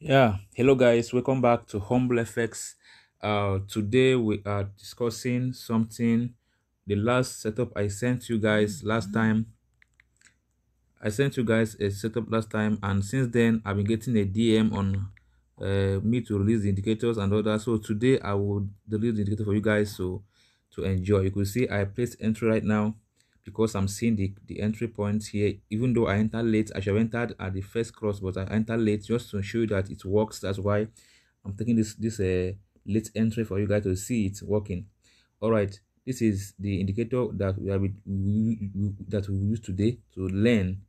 yeah hello guys welcome back to humble fx uh today we are discussing something the last setup i sent you guys last mm-hmm. time i sent you guys a setup last time and since then i've been getting a dm on uh, me to release the indicators and all that so today i will release the indicator for you guys so to enjoy you could see i placed entry right now because I'm seeing the, the entry point here. Even though I entered late, I should have entered at the first cross, but I entered late just to show that it works. That's why I'm taking this this uh, late entry for you guys to see it's working. All right, this is the indicator that we have that we use today to learn.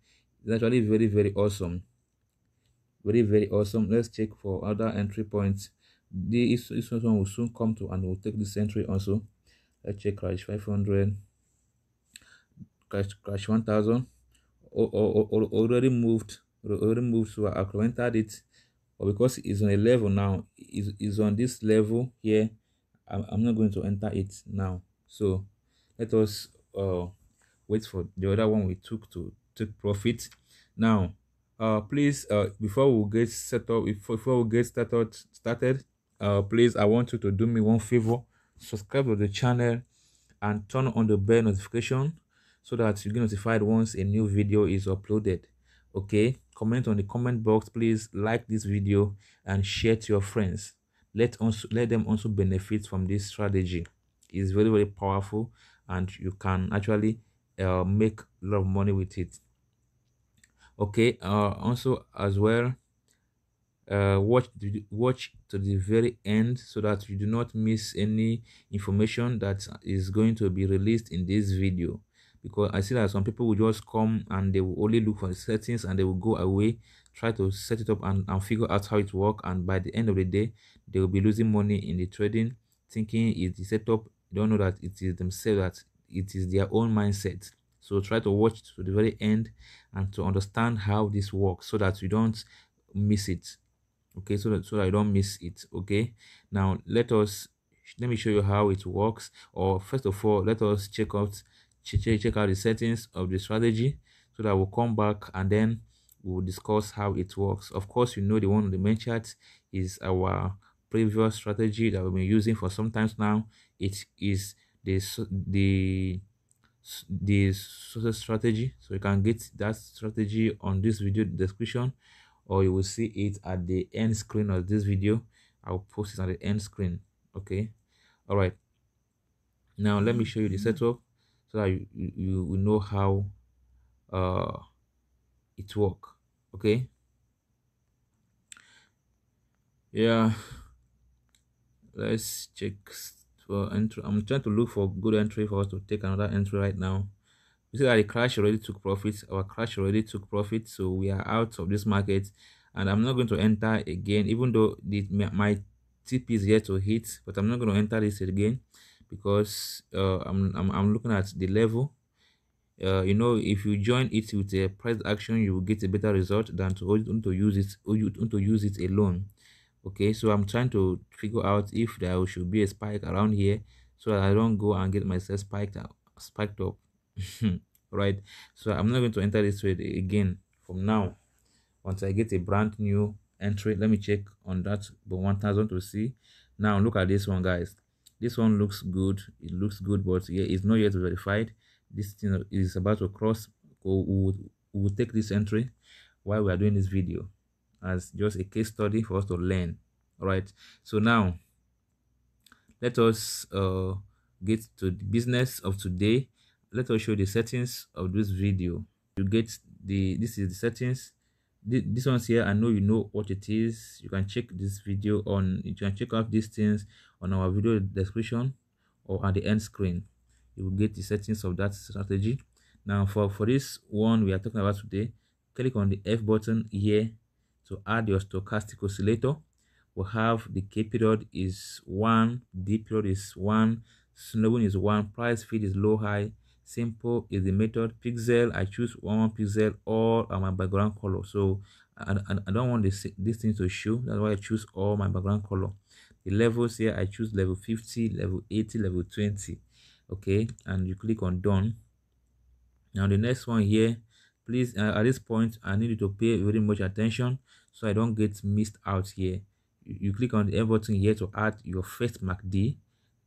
It's actually very very awesome, very very awesome. Let's check for other entry points. This, this one will soon come to and we'll take this entry also. Let's check right? 500. Crash! Crash! 1000 already moved already moved so i acquired it but because it's on a level now is is on this level here I'm, I'm not going to enter it now so let us uh wait for the other one we took to take profit now uh please uh before we get set up before, before we get started started uh please i want you to do me one favor subscribe to the channel and turn on the bell notification so that you get notified once a new video is uploaded okay comment on the comment box please like this video and share to your friends let also let them also benefit from this strategy it's very very powerful and you can actually uh, make a lot of money with it okay uh, also as well uh, watch the, watch to the very end so that you do not miss any information that is going to be released in this video because I see that some people will just come and they will only look for the settings and they will go away, try to set it up and, and figure out how it works. And by the end of the day, they will be losing money in the trading, thinking it is set up. Don't know that it is themselves that it is their own mindset. So try to watch to the very end and to understand how this works so that you don't miss it. Okay, so that so that don't miss it. Okay, now let us let me show you how it works or first of all let us check out check, check out the settings of the strategy so that we'll come back and then we'll discuss how it works of course you know the one on the main chart is our previous strategy that we've been using for some times now it is this the the strategy so you can get that strategy on this video description or you will see it at the end screen of this video i'll post it at the end screen okay all right now let me show you the setup so that you, you, you know how uh, it work okay yeah let's check for entry i'm trying to look for good entry for us to take another entry right now you see that the crash already took profits our crash already took profit so we are out of this market and i'm not going to enter again even though the, my tip is yet to hit but i'm not going to enter this again because uh, I'm, I'm, I'm looking at the level uh, you know if you join it with a price action you will get a better result than to, to use it to use it alone okay so i'm trying to figure out if there should be a spike around here so i don't go and get myself spiked up spiked up right so i'm not going to enter this trade again from now once i get a brand new entry let me check on that but 1000 to see now look at this one guys this one looks good it looks good but yeah it's not yet verified this thing is about to cross so we will take this entry while we are doing this video as just a case study for us to learn all right so now let us uh, get to the business of today let us show the settings of this video you get the this is the settings this one's here i know you know what it is you can check this video on you can check out these things on our video description or at the end screen you will get the settings of that strategy now for for this one we are talking about today click on the f button here to add your stochastic oscillator we have the k period is one d period is one slowing is one price feed is low high simple is the method pixel i choose one pixel all and my background color so I, I, I, don't want this this thing to show that's why i choose all my background color the levels here i choose level 50 level 80 level 20 okay and you click on done now the next one here please uh, at this point i need you to pay very much attention so i don't get missed out here you, you click on the button here to add your first macd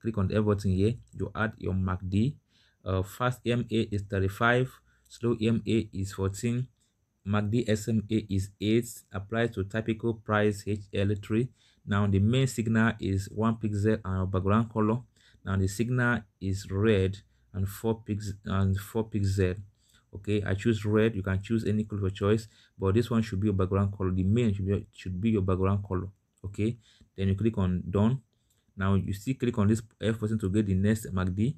click on the button here you add your macd uh, fast EMA is 35, slow EMA is 14, MACD SMA is 8, applies to typical price HL3. Now the main signal is 1 pixel and background color. Now the signal is red and 4 pixel and 4 pixel. Okay, I choose red. You can choose any color choice, but this one should be your background color. The main should be, should be your background color. Okay, then you click on done. Now you see click on this F person to get the next MACD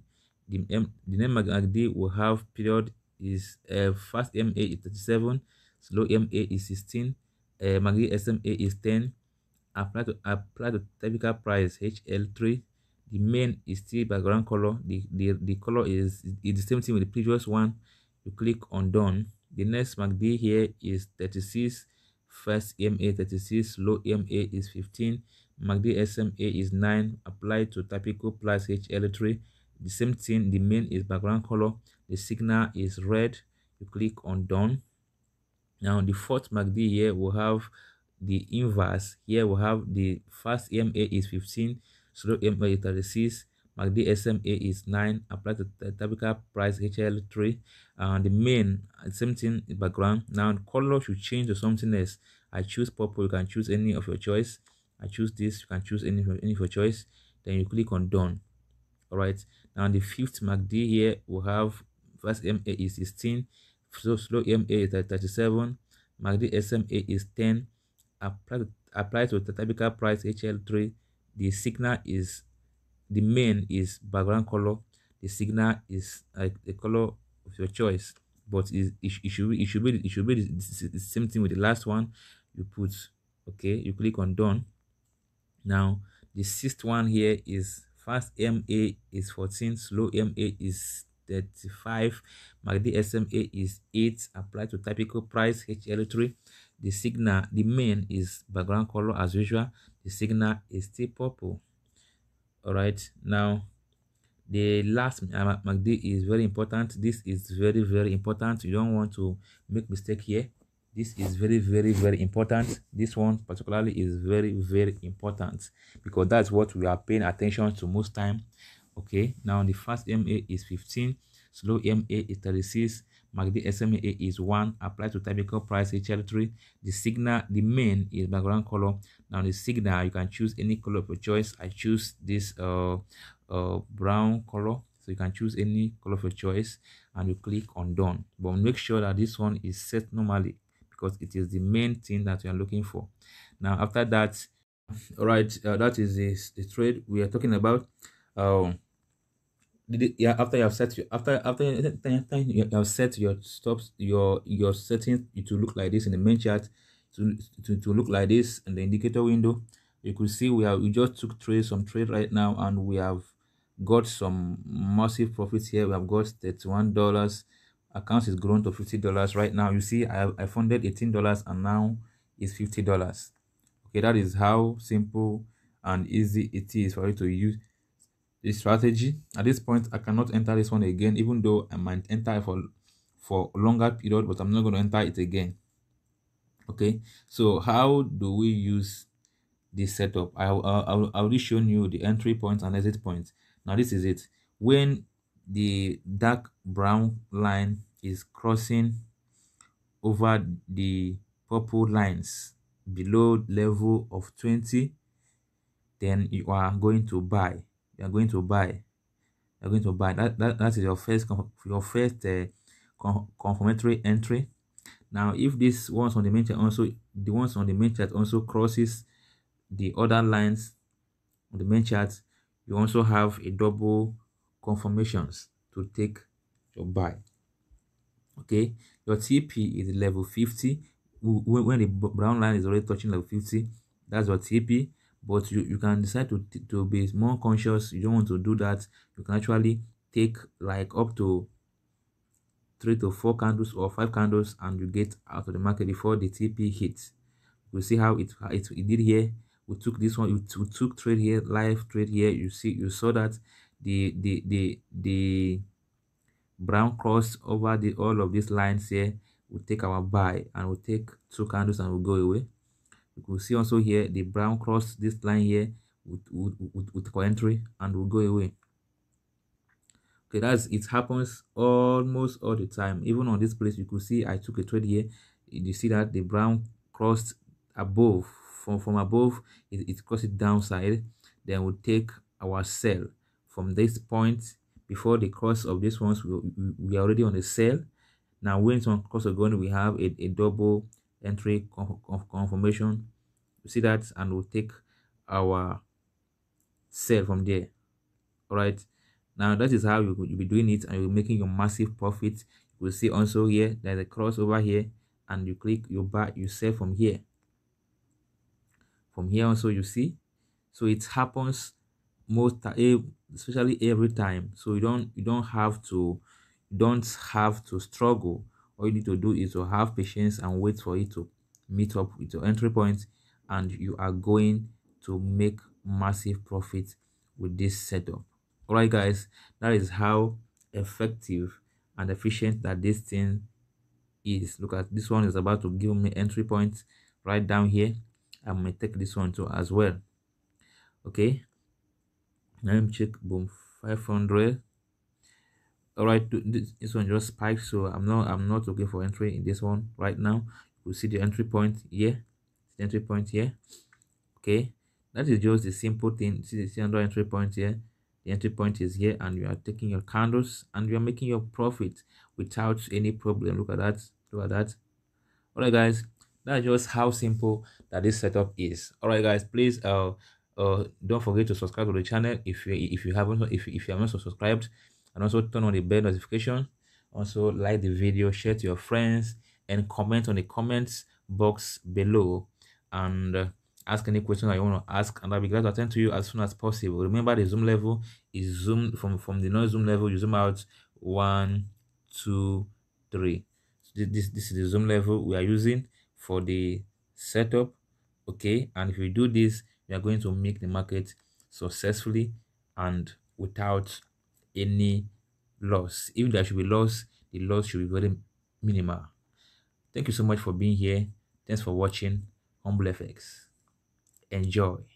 the, M, the name MACD will have period is uh, fast MA is 37, slow MA is 16, uh, MACD SMA is 10. Apply to apply to typical price HL3. The main is still background color. The, the, the color is, is the same thing with the previous one. You click on done. The next MACD here is 36 first MA 36, low MA is 15, MACD SMA is 9, apply to typical plus HL3, the same thing the main is background color the signal is red you click on done now the fourth macd here will have the inverse here we have the first ema is 15 slow ema is 36 MACD SMA is 9, apply to the typical price HL3, and the main, uh, same thing, background. Now, color should change to something else. I choose purple, you can choose any of your choice. I choose this, you can choose any of, any of your choice. Then you click on done all right now the fifth macd here we have first ma is 16 so slow ma is 37 macd sma is 10 apply, apply to the typical price hl3 the signal is the main is background color the signal is like the color of your choice but it, it, it should be it should be it should be the, the same thing with the last one you put okay you click on done now the sixth one here is Fast MA is 14, Slow MA is 35, MACD SMA is 8, applied to typical price HL3. The signal, the main is background color as usual. The signal is still purple. All right, now the last uh, MACD is very important. This is very, very important. You don't want to make mistake here. this is very very very important this one particularly is very very important because that's what we are paying attention to most time okay now the fast ma is 15 slow ma is 36 MACD SMA is 1 applied to typical price HL3 the signal the main is background color now the signal you can choose any color of your choice I choose this uh, uh, brown color so you can choose any color of your choice and you click on done but make sure that this one is set normally because it is the main thing that we are looking for now after that all right uh, that is the, the trade we are talking about Uh, yeah after you have set your after after time you have set your stops your your setting to look like this in the main chart to, to, to look like this in the indicator window you could see we have we just took trade some trade right now and we have got some massive profits here we have got 31 dollars accounts is grown to $50 right now. You see, I, I funded $18 and now it's $50. Okay, that is how simple and easy it is for you to use this strategy. At this point, I cannot enter this one again, even though I might enter for, for longer period, but I'm not going to enter it again. Okay, so how do we use this setup? I, I, I already shown you the entry points and exit points. Now, this is it. When the dark brown line is crossing over the purple lines below level of 20 then you are going to buy you are going to buy you're going to buy that that, that is your first your first uh, confirmatory entry now if this ones on the main chart also the ones on the main chart also crosses the other lines on the main chart you also have a double confirmations to take or buy okay your tp is level 50 when, when the brown line is already touching level 50 that's your tp but you, you can decide to to be more conscious you don't want to do that you can actually take like up to three to four candles or five candles and you get out of the market before the tp hits we see how it, it it did here we took this one you took trade here live trade here you see you saw that the the the the brown cross over the all of these lines here we'll take our buy and we'll take two candles and we'll go away you can see also here the brown cross this line here with with, with, with co-entry and we'll go away okay that's it happens almost all the time even on this place you could see i took a trade here you see that the brown crossed above from from above it, it crosses downside then we'll take our sell from this point before the cross of this one, we, we are already on the cell now when it's on cross again, we have a, a double entry confirmation you see that and we'll take our cell from there all right now that is how you will be doing it and you're making your massive profit you will see also here there's a cross over here and you click you buy you sell from here from here also you see so it happens most especially every time so you don't you don't have to you don't have to struggle all you need to do is to have patience and wait for it to meet up with your entry point and you are going to make massive profit with this setup all right guys that is how effective and efficient that this thing is look at this one is about to give me entry point right down here i'm gonna take this one too as well okay let me check. Boom, 500. All right, this, this one just spiked, so I'm not I'm not looking for entry in this one right now. You see the entry point here, the entry point here. Okay, that is just a simple thing. See the another entry point here. The entry point is here, and you are taking your candles and you are making your profit without any problem. Look at that. Look at that. All right, guys that's just how simple that this setup is all right guys please uh uh, don't forget to subscribe to the channel if you if you haven't if, if you have not subscribed and also turn on the bell notification also like the video share to your friends and comment on the comments box below and uh, ask any question that you want to ask and i'll be glad to attend to you as soon as possible remember the zoom level is zoom from from the noise zoom level you zoom out one two three so this this is the zoom level we are using for the setup okay and if you do this we are going to make the market successfully and without any loss. If there should be loss, the loss should be very minimal. Thank you so much for being here. Thanks for watching humble FX. Enjoy.